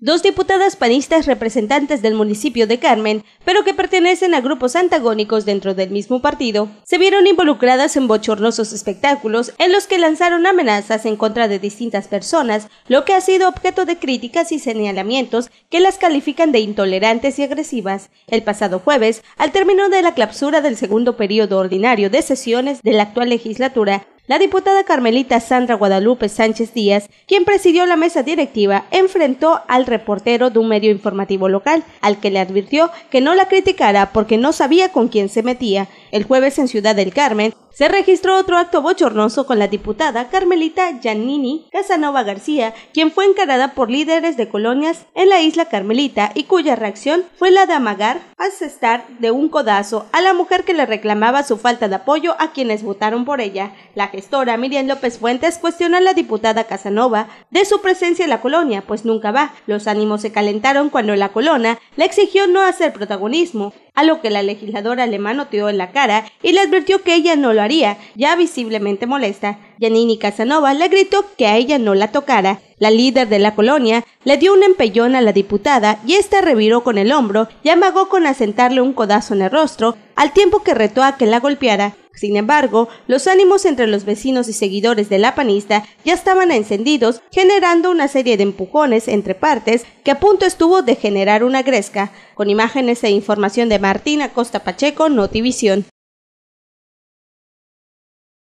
Dos diputadas panistas representantes del municipio de Carmen, pero que pertenecen a grupos antagónicos dentro del mismo partido, se vieron involucradas en bochornosos espectáculos en los que lanzaron amenazas en contra de distintas personas, lo que ha sido objeto de críticas y señalamientos que las califican de intolerantes y agresivas. El pasado jueves, al término de la clausura del segundo periodo ordinario de sesiones de la actual legislatura, la diputada carmelita Sandra Guadalupe Sánchez Díaz, quien presidió la mesa directiva, enfrentó al reportero de un medio informativo local, al que le advirtió que no la criticara porque no sabía con quién se metía, el jueves en Ciudad del Carmen se registró otro acto bochornoso con la diputada Carmelita Giannini Casanova García, quien fue encarada por líderes de colonias en la isla Carmelita y cuya reacción fue la de amagar, asestar de un codazo a la mujer que le reclamaba su falta de apoyo a quienes votaron por ella. La gestora Miriam López Fuentes cuestionó a la diputada Casanova de su presencia en la colonia, pues nunca va. Los ánimos se calentaron cuando la colona le exigió no hacer protagonismo, a lo que la legisladora alemana manoteó en la y le advirtió que ella no lo haría, ya visiblemente molesta. Yanini Casanova le gritó que a ella no la tocara. La líder de la colonia le dio un empellón a la diputada y ésta reviró con el hombro y amagó con asentarle un codazo en el rostro, al tiempo que retó a que la golpeara. Sin embargo, los ánimos entre los vecinos y seguidores de la panista ya estaban encendidos, generando una serie de empujones entre partes que a punto estuvo de generar una gresca. Con imágenes e información de Martina Costa Pacheco, Notivisión.